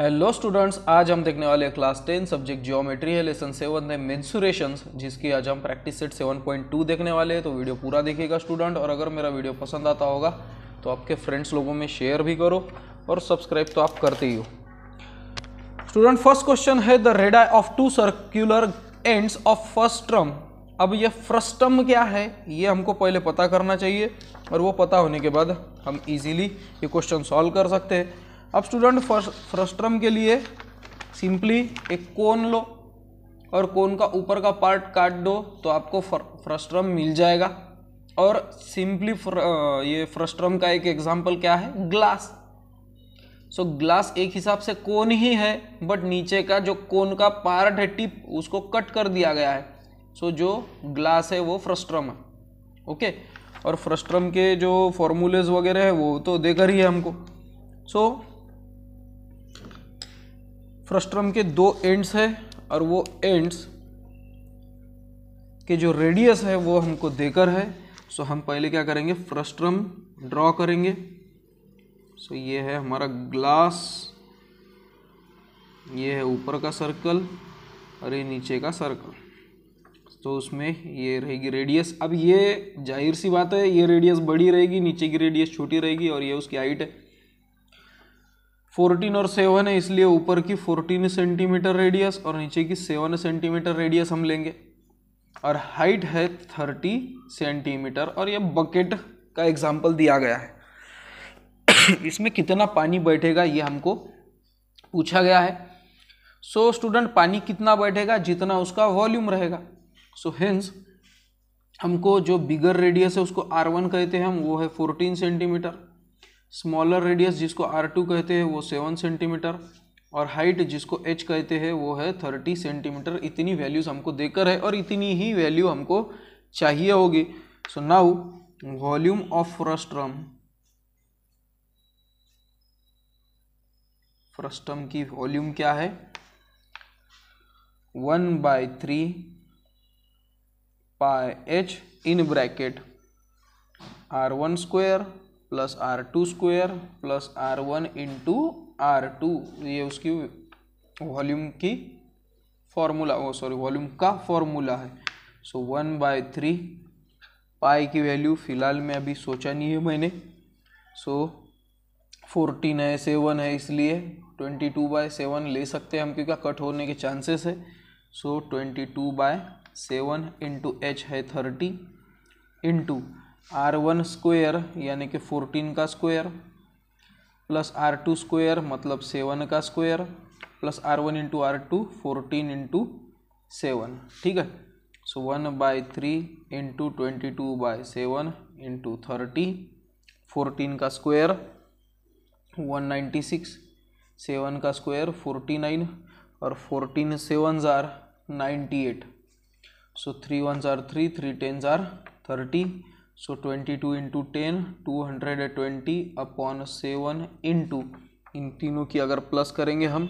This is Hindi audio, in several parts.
हेलो स्टूडेंट्स आज हम देखने वाले क्लास टेन सब्जेक्ट जियोमेट्री है लेसन सेवन है मेन्सुरेशन जिसकी आज हम practice set seven point two देखने वाले हैं तो वीडियो पूरा देखिएगा स्टूडेंट और अगर मेरा वीडियो पसंद आता होगा तो आपके फ्रेंड्स लोगों में शेयर भी करो और सब्सक्राइब तो आप करते ही हो स्टूडेंट फर्स्ट क्वेश्चन है the radii of two circular ends of frustum अब ये फ्रस्टम क्या है ये हमको पहले पता करना चाहिए और वो पता होने के बाद हम इजीली ये क्वेश्चन सॉल्व कर सकते हैं अब स्टूडेंट फ्रस्ट्रम के लिए सिंपली एक कोन लो और कोन का ऊपर का पार्ट काट दो तो आपको फ्रस्ट्रम मिल जाएगा और सिंपली फ्र, ये फ्रस्ट्रम का एक एग्जाम्पल क्या है ग्लास सो so, ग्लास एक हिसाब से कोन ही है बट नीचे का जो कोन का पार्ट है टिप उसको कट कर दिया गया है सो so, जो ग्लास है वो फ्रस्ट्रम है ओके okay? और फ्रस्ट्रम के जो फॉर्मूलेज वगैरह है वो तो देकर ही है हमको सो so, फ्रस्ट्रम के दो एंड्स है और वो एंड्स के जो रेडियस है वो हमको देकर है सो हम पहले क्या करेंगे फ्रस्ट्रम ड्रॉ करेंगे सो ये है हमारा ग्लास ये है ऊपर का सर्कल और ये नीचे का सर्कल तो उसमें ये रहेगी रेडियस अब ये जाहिर सी बात है ये रेडियस बड़ी रहेगी नीचे की रेडियस छोटी रहेगी और ये उसकी हाइट है फोर्टीन और सेवन है इसलिए ऊपर की फोर्टीन सेंटीमीटर रेडियस और नीचे की सेवन सेंटीमीटर रेडियस हम लेंगे और हाइट है थर्टी सेंटीमीटर और यह बकेट का एग्जाम्पल दिया गया है इसमें कितना पानी बैठेगा ये हमको पूछा गया है सो so, स्टूडेंट पानी कितना बैठेगा जितना उसका वॉल्यूम रहेगा सो so, हिंस हमको जो बिगर रेडियस है उसको आर वन कहते हैं हम वो है फोर्टीन सेंटीमीटर स्मॉलर रेडियस जिसको आर टू कहते हैं वो सेवन सेंटीमीटर और हाइट जिसको एच कहते हैं वो है थर्टी सेंटीमीटर इतनी वैल्यूज़ हमको देकर है और इतनी ही वैल्यू हमको चाहिए होगी so now volume of frustum frustum की वॉल्यूम क्या है one by three pi H in bracket R one square plus R two square plus R one into R two ये उसकी वॉल्यूम की फॉर्मूला वो सॉरी वॉल्यूम का फॉर्मूला है so one by three pi की वैल्यू फ़िलहाल में अभी सोचा नहीं है मैंने सो फोर्टीन है सेवन है इसलिए ट्वेंटी टू बाय सेवन ले सकते हैं हम क्योंकि कट होने के चांसेस है so twenty two by seven into H है thirty into R one square यानी कि फोर्टीन का square plus R two square मतलब सेवन का square plus R one into R two fourteen into seven ठीक है so one by three into twenty two by seven into thirty fourteen का square one ninety six seven का स्क्वायर फोर्टी नाइन और फोर्टीन सेवन ज़ार ninety eight so three one are three three ten are thirty so twenty two into ten two hundred and twenty upon seven into इन तीनों की अगर प्लस करेंगे हम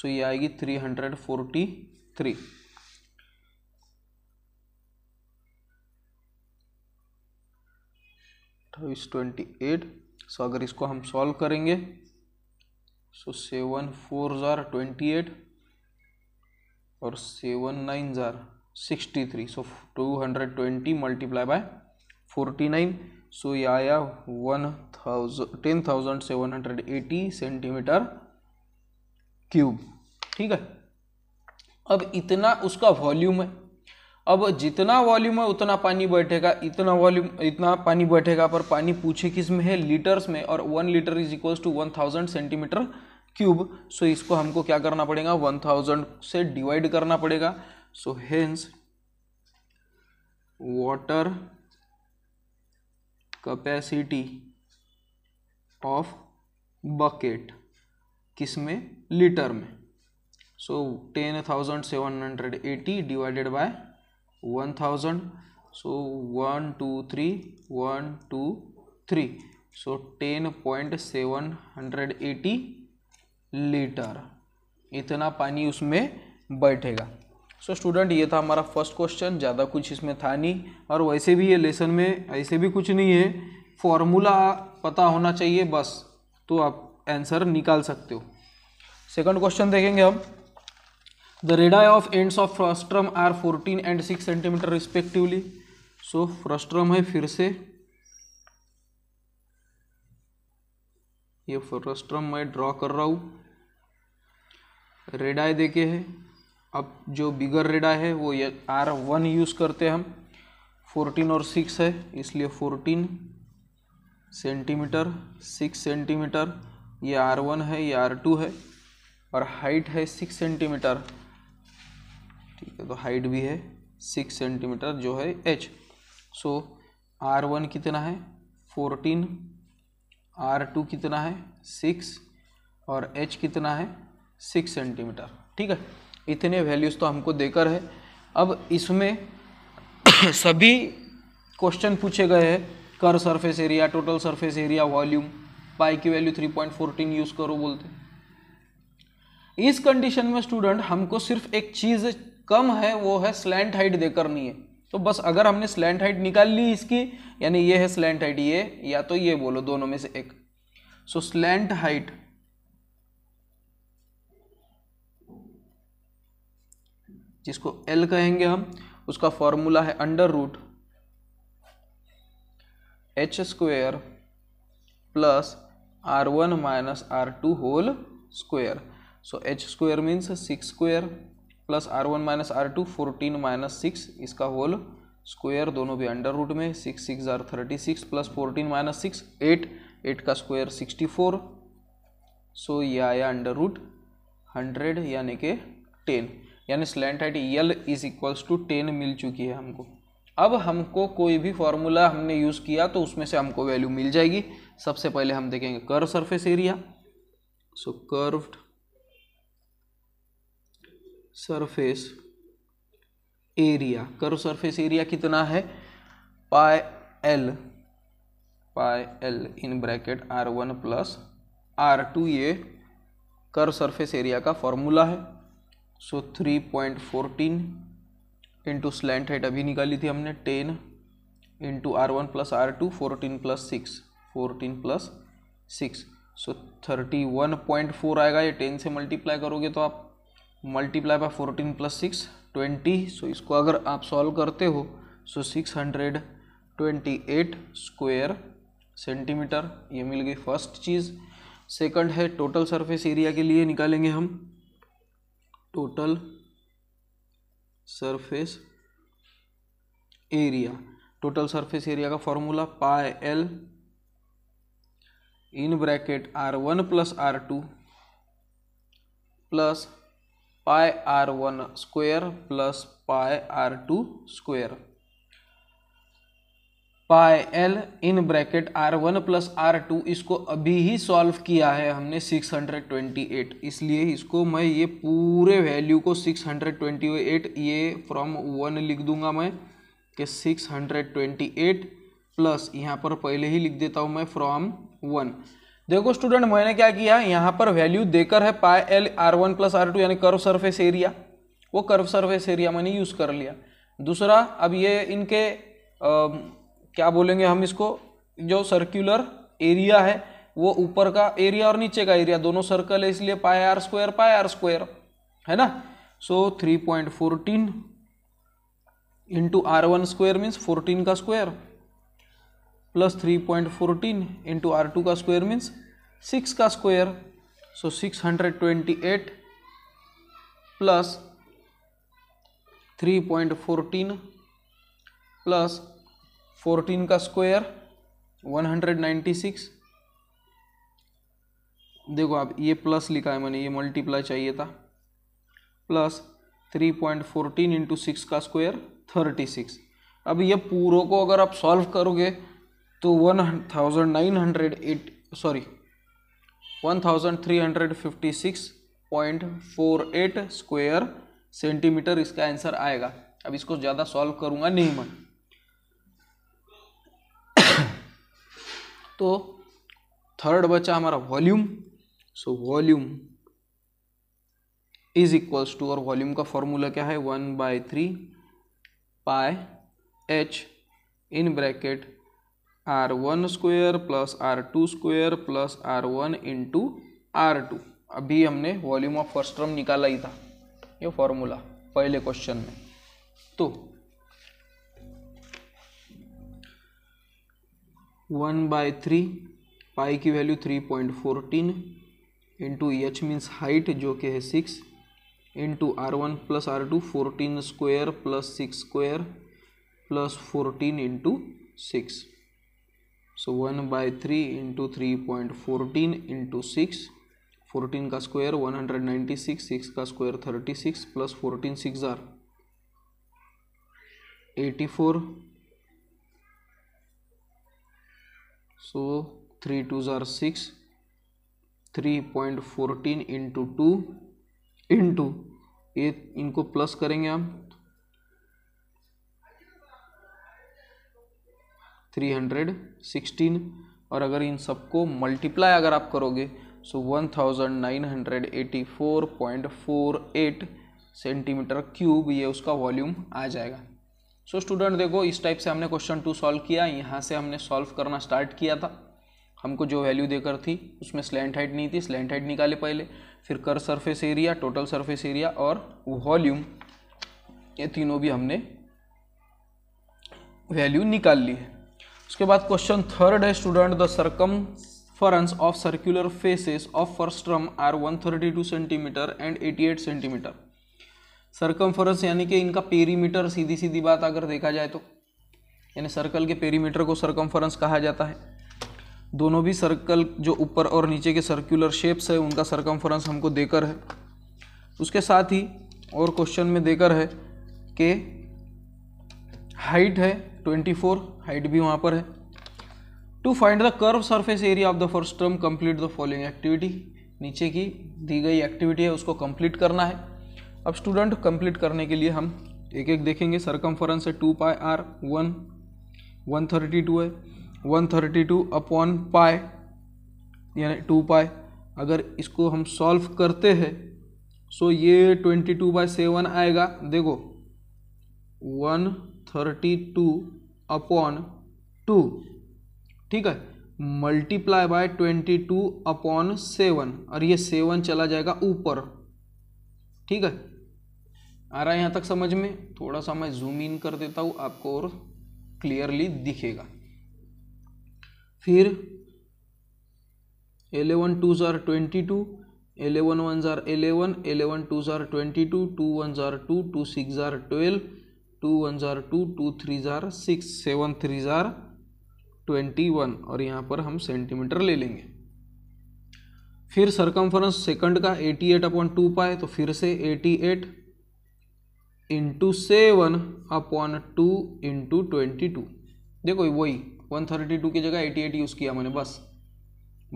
सो ये आएगी थ्री हंड्रेड फोर्टी थ्री अट्ठाईस ट्वेंटी एट सो अगर इसको हम सॉल्व करेंगे so seven four are twenty eight और seven nine are sixty three so two hundred twenty multiply by forty nine so ये आया one thousand ten thousand seven hundred eighty centimetre cube ठीक है अब इतना उसका वॉल्यूम है अब जितना वॉल्यूम है उतना पानी बैठेगा इतना वॉल्यूम इतना पानी बैठेगा पर पानी पूछे किस में है लीटर्स में और one litre is equals to one thousand centimetre cube so इसको हमको क्या करना पड़ेगा वन थाउजेंड से डिवाइड करना पड़ेगा so hence water capacity of bucket किस में लीटर में so ten thousand seven hundred eighty divided by one thousand so one two three one two three so ten point seven hundred eighty litre इतना पानी उसमें बैठेगा सो so, स्टूडेंट ये था हमारा फर्स्ट क्वेश्चन ज़्यादा कुछ इसमें था नहीं और वैसे भी ये लेसन में ऐसे भी कुछ नहीं है फॉर्मूला पता होना चाहिए बस तो आप आंसर निकाल सकते हो सेकंड क्वेश्चन देखेंगे हम the radii of ends of frustum are fourteen and six centimetre respectively so frustum है फिर से ये फ्रस्ट्रम मैं ड्रॉ कर रहा हूँ रेडाई देखे है अब जो बिगर रेडा है वो आर वन यूज़ करते हम फोर्टीन और सिक्स है इसलिए फोर्टीन सेंटीमीटर सिक्स सेंटीमीटर ये आर वन है ये आर टू है और हाइट है सिक्स सेंटीमीटर ठीक है तो हाइट भी है सिक्स सेंटीमीटर जो है एच सो आर वन कितना है फोर्टीन आर टू कितना है सिक्स और एच कितना है सिक्स सेंटीमीटर ठीक है इतने वैल्यूज़ तो हमको देकर है अब इसमें सभी क्वेश्चन पूछे गए हैं कर surface area total surface area volume pi की वैल्यू 3.14 यूज़ करो बोलते इस कंडीशन में स्टूडेंट हमको सिर्फ एक चीज़ कम है वो है स्लैंट हाइट देकर नहीं है तो बस अगर हमने स्लैंट हाइट निकाल ली इसकी यानी ये है स्लैंट हाइट ये या तो ये बोलो दोनों में से एक सो स्लैंट हाइट जिसको एल कहेंगे हम उसका फॉर्मूला है under root H square plus R one minus R two whole square so H square means six square plus R one minus R two fourteen minus six इसका होल स्क्वेयर दोनों भी अंडर रूट में six six are thirty six plus fourteen minus six eight eight का स्क्वायर सिक्सटी फोर सो यह आया अंडर रूट हंड्रेड यानी कि टेन यानी slant height L is equals to ten मिल चुकी है हमको अब हमको कोई भी फॉर्मूला हमने यूज़ किया तो उसमें से हमको वैल्यू मिल जाएगी सबसे पहले हम देखेंगे curve surface area so curved surface area curve surface area कितना है pi L pi L in bracket R one plus R two ये कर्व सरफेस एरिया का फॉर्मूला है so three point fourteen into slant height अभी निकाली थी हमने ten into R one plus R two fourteen plus six fourteen plus six so thirty one point four आएगा ये टेन से मल्टीप्लाई करोगे तो आप multiply by fourteen plus six twenty so इसको अगर आप सॉल्व करते हो so six hundred twenty eight square centimetre ये मिल गई फर्स्ट चीज़ सेकंड है टोटल सरफेस एरिया के लिए निकालेंगे हम total surface area total surface area का formula pi L in bracket R one plus R two plus pi R one square plus pi R two square pi L in bracket R one plus R to इसको अभी ही सॉल्व किया है हमने 628 इसलिए इसको मैं ये पूरे वैल्यू को 628 ये फ्रॉम वन लिख दूंगा मैं कि 628 प्लस यहाँ पर पहले ही लिख देता हूँ मैं फ्रॉम वन देखो स्टूडेंट मैंने क्या किया यहाँ पर वैल्यू देकर है pi L R one plus R two यानी कर्व सर्फेस एरिया वो कर्व सर्फेस एरिया मैंने यूज़ कर लिया दूसरा अब ये इनके आ, क्या बोलेंगे हम इसको जो सर्क्यूलर एरिया है वो ऊपर का एरिया और नीचे का एरिया दोनों सर्कल है इसलिए pi R square pi R square है ना so three point fourteen into R one square means fourteen का square plus three point fourteen into R two का स्क्वायर मीन्स सिक्स का square so six hundred twenty eight plus three point fourteen plus fourteen का square one hundred ninety six देखो आप ये प्लस लिखा है मैंने ये मल्टीप्लाई चाहिए था plus three point into six का स्क्वायर थर्टी सिक्स अब ये पूरो को अगर आप सॉल्व करोगे तो one thousand nine hundred eight sorry one thousand three hundred fifty six point four eight centimetre इसका आंसर आएगा अब इसको ज़्यादा सॉल्व करूँगा नहीं मैं तो थर्ड बचा हमारा volume so volume is equals to और वॉल्यूम का फॉर्मूला क्या है one by three pi H in bracket R one square plus R two square plus R one into R two अभी हमने वॉल्यूम ऑफ फर्स्ट टर्म निकाला ही था ये फॉर्मूला पहले क्वेश्चन में तो वन बाय थ्री पाई की value three point fourteen into H means height जो कि है six into R one plus R two fourteen square plus six square plus fourteen into six so one by three into three point fourteen into six fourteen का square one hundred ninety six six का square thirty six plus fourteen six are eighty four so three two are six three point fourteen into two into ये इनको प्लस करेंगे आप सिक्सटीन और अगर इन सबको मल्टीप्लाई अगर आप करोगे so one thousand nine hundred eighty four point four eight centimetre cube ये उसका वॉल्यूम आ जाएगा सो so, स्टूडेंट देखो इस टाइप से हमने क्वेश्चन टू सॉल्व किया यहाँ से हमने सॉल्व करना स्टार्ट किया था हमको जो वैल्यू देकर थी उसमें स्लैंड हाइट नहीं थी स्लैंड हाइट निकाले पहले फिर curved surface area total surface area और वॉल्यूम ये तीनों भी हमने वैल्यू निकाल ली है उसके बाद क्वेश्चन थर्ड है student the circumference of circular faces of first drum are 132 centimetre and 88 centimetre circumference यानी कि इनका पेरीमीटर सीधी सीधी बात अगर देखा जाए तो यानी सर्कल के पेरीमीटर को सर्कम्फरेंस कहा जाता है दोनों भी सर्कल जो ऊपर और नीचे के सर्कुलर शेप्स है उनका सर्कम्फरेंस हमको देकर है उसके साथ ही और क्वेश्चन में देकर है कि हाइट है 24 हाइट भी वहाँ पर है to find the curve surface area of the first term complete the following activity नीचे की दी गई एक्टिविटी है उसको कंप्लीट करना है अब स्टूडेंट कंप्लीट करने के लिए हम एक एक देखेंगे सरकमफरेंस है two pi R one one thirty two है one thirty two upon pi यानी टू पाए अगर इसको हम सॉल्व करते हैं सो ये ट्वेंटी टू बाई सेवन आएगा देखो one thirty two upon two ठीक है multiply by twenty two upon seven और ये सेवन चला जाएगा ऊपर ठीक है आ रहा है यहाँ तक समझ में थोड़ा सा मैं जूम इन कर देता हूँ आपको और क्लियरली दिखेगा फिर eleven two are twenty two eleven one are eleven eleven two are twenty two two one are two two six are twelve two one are two two three are six seven three are twenty one और यहाँ पर हम सेंटीमीटर ले लेंगे फिर सरकमफ्रेंस सेकंड का 88 एट अपॉन टू पाए तो फिर से 88 eight into seven upon two into twenty two देखो वही 132 की जगह 88 यूज़ किया मैंने बस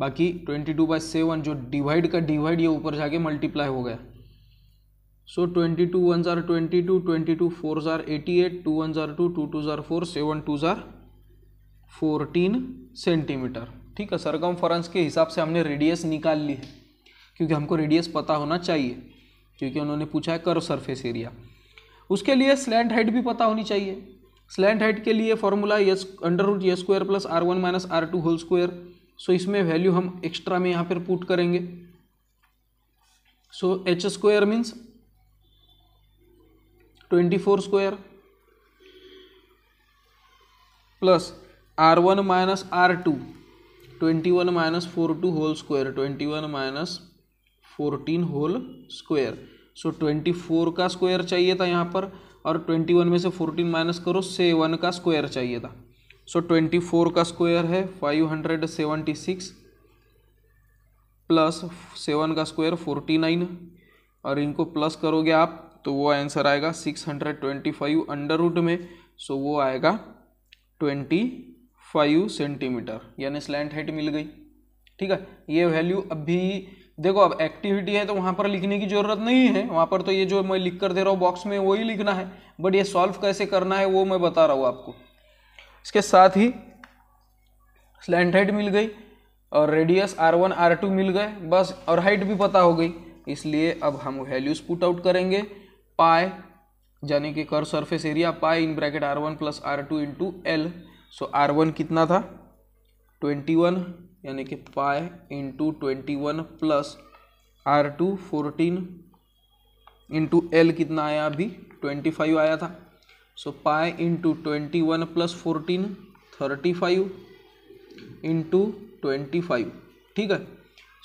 बाकी 22 टू बाई सेवन जो डिवाइड का डिवाइड ये ऊपर जाके मल्टीप्लाई हो गया so twenty two one are twenty two twenty two four are eighty eight two one are two two two are four seven two are fourteen centimetre ठीक है सरकमफरेंस के हिसाब से हमने रेडियस निकाल ली है क्योंकि हमको रेडियस पता होना चाहिए क्योंकि उन्होंने पूछा है करो सरफेस एरिया उसके लिए स्लैंड हाइट भी पता होनी चाहिए स्लैंड हाइट के लिए फॉर्मूला यस अंडर रूट यस square plus R one minus R two whole square so इसमें वैल्यू हम एक्स्ट्रा में यहाँ पर पुट करेंगे so H square means twenty four square plus R one minus R two twenty one minus four two whole square twenty one minus fourteen whole square so twenty four का स्क्वायर चाहिए था यहाँ पर और ट्वेंटी वन में से फोर्टीन माइनस करो सेवन का स्क्वायर चाहिए था सो ट्वेंटी फोर का स्क्वायर है five hundred seventy six plus seven का स्क्वायर फोर्टी नाइन और इनको प्लस करोगे आप तो वो आंसर आएगा six hundred twenty five under root में सो वो आएगा ट्वेंटी फाइव सेंटीमीटर यानी स्लैंट हाइट मिल गई ठीक है ये वैल्यू अभी देखो अब एक्टिविटी है तो वहाँ पर लिखने की ज़रूरत नहीं है वहाँ पर तो ये जो मैं लिख कर दे रहा हूँ बॉक्स में वही लिखना है बट ये सॉल्व कैसे करना है वो मैं बता रहा हूँ आपको इसके साथ ही स्लैंट हाइट मिल गई और radius R one R two मिल गए बस और हाइट भी पता हो गई इसलिए अब हम वैल्यूज़ पुट आउट करेंगे पाए यानी कि कर surface area pi in bracket R one plus R two into L so R one कितना था ट्वेंटी वन यानी कि pi into twenty one plus R two fourteen into L कितना आया अभी ट्वेंटी फाइव आया था so pi into twenty one plus fourteen thirty five into twenty five ठीक है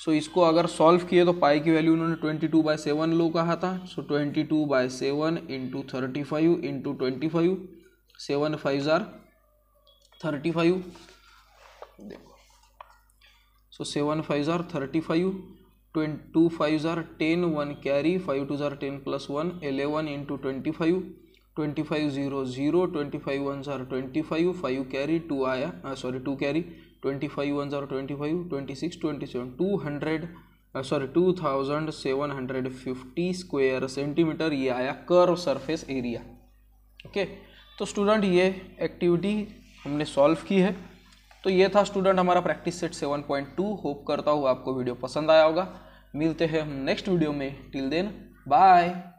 सो so, इसको अगर सॉल्व किए तो पाई की वैल्यू उन्होंने ट्वेंटी टू बाई सेवन लो कहा था so twenty two by seven into thirty five into twenty five seven five are thirty five देखो so seven five are thirty five ट्वें two five are ten one carry five two are ten plus one eleven into twenty five twenty five zero zero twenty five one are twenty five five carry two आया sorry two carry twenty five one are twenty five twenty six twenty seven two hundred sorry two thousand seven hundred fifty square centimetre ये आया कर्व सरफेस एरिया ओके तो स्टूडेंट ये एक्टिविटी हमने सॉल्व की है तो ये था स्टूडेंट हमारा प्रैक्टिस सेट 7.2 होप करता हूँ आपको वीडियो पसंद आया होगा मिलते हैं हम नेक्स्ट वीडियो में टिल देन बाय